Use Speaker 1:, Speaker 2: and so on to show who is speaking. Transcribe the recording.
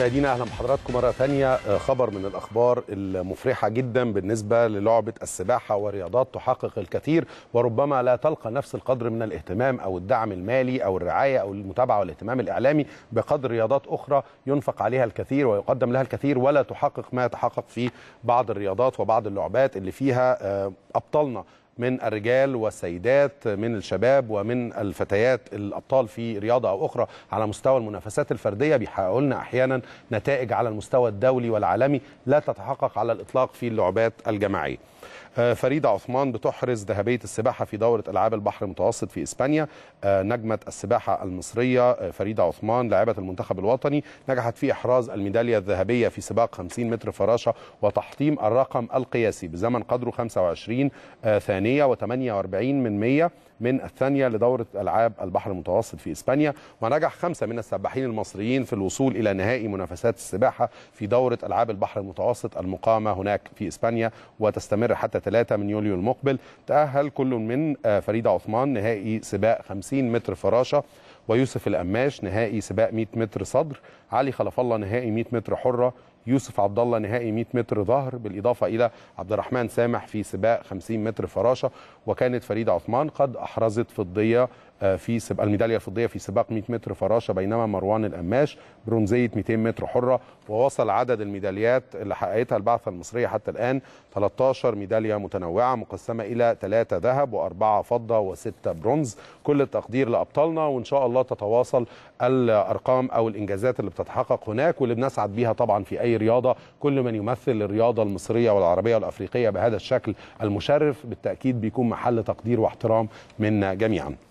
Speaker 1: مشاهدينا اهلا بحضراتكم مره ثانيه آه، خبر من الاخبار المفرحه جدا بالنسبه للعبه السباحه ورياضات تحقق الكثير وربما لا تلقى نفس القدر من الاهتمام او الدعم المالي او الرعايه او المتابعه والاهتمام الاعلامي بقدر رياضات اخرى ينفق عليها الكثير ويقدم لها الكثير ولا تحقق ما يتحقق في بعض الرياضات وبعض اللعبات اللي فيها آه، ابطالنا من الرجال والسيدات من الشباب ومن الفتيات الابطال في رياضه او اخرى على مستوى المنافسات الفرديه بيحققوا لنا احيانا نتائج على المستوى الدولي والعالمي لا تتحقق على الاطلاق في اللعبات الجماعيه. آه، فريدة عثمان بتحرز ذهبية السباحة في دورة ألعاب البحر المتوسط في إسبانيا آه، نجمة السباحة المصرية آه، فريدة عثمان لاعبة المنتخب الوطني نجحت في إحراز الميدالية الذهبية في سباق 50 متر فراشة وتحطيم الرقم القياسي بزمن قدره 25 ثانية ثمانية و48 من 100 من الثانية لدورة ألعاب البحر المتوسط في إسبانيا ونجح خمسة من السباحين المصريين في الوصول إلى نهائي منافسات السباحة في دورة ألعاب البحر المتوسط المقامة هناك في إسبانيا وتستمر حتى 3 من يوليو المقبل تأهل كل من آه، فريدة عثمان نهائي سباق 50 متر فراشة ويوسف القماش نهائي سباق 100 متر صدر علي خلف الله نهائي 100 متر حرة يوسف عبد الله نهائي 100 متر ظهر بالاضافه الى عبد الرحمن سامح في سباق 50 متر فراشه وكانت فريده عثمان قد احرزت فضيه آه، في سباق الميداليه الفضيه في سباق 100 متر فراشه بينما مروان القماش برونزيه 200 متر حره ووصل عدد الميداليات اللي حققتها البعثه المصريه حتى الان 13 ميداليه متنوعه مقسمه الى 3 ذهب وأربعة فضه وسته برونز كل التقدير لابطالنا وان شاء الله تتواصل الارقام او الانجازات اللي بتتحقق هناك واللي بنسعد بيها طبعا في اي رياضه كل من يمثل الرياضه المصريه والعربيه والافريقيه بهذا الشكل المشرف بالتاكيد بيكون محل تقدير واحترام منا جميعا